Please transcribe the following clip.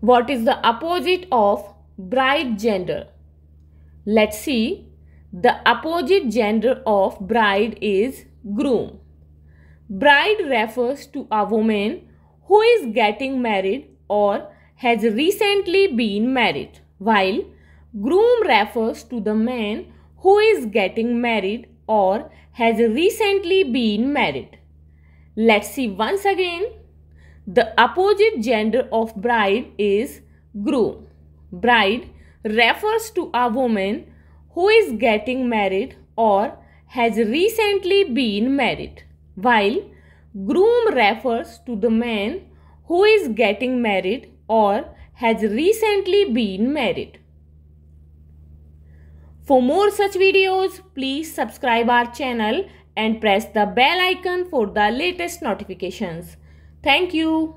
What is the opposite of bride gender? Let's see. The opposite gender of bride is groom. Bride refers to a woman who is getting married or has recently been married, while groom refers to the man who is getting married or has recently been married. Let's see once again. The opposite gender of bride is groom. Bride refers to a woman who is getting married or has recently been married, while groom refers to the man who is getting married or has recently been married. For more such videos, please subscribe our channel and press the bell icon for the latest notifications. Thank you.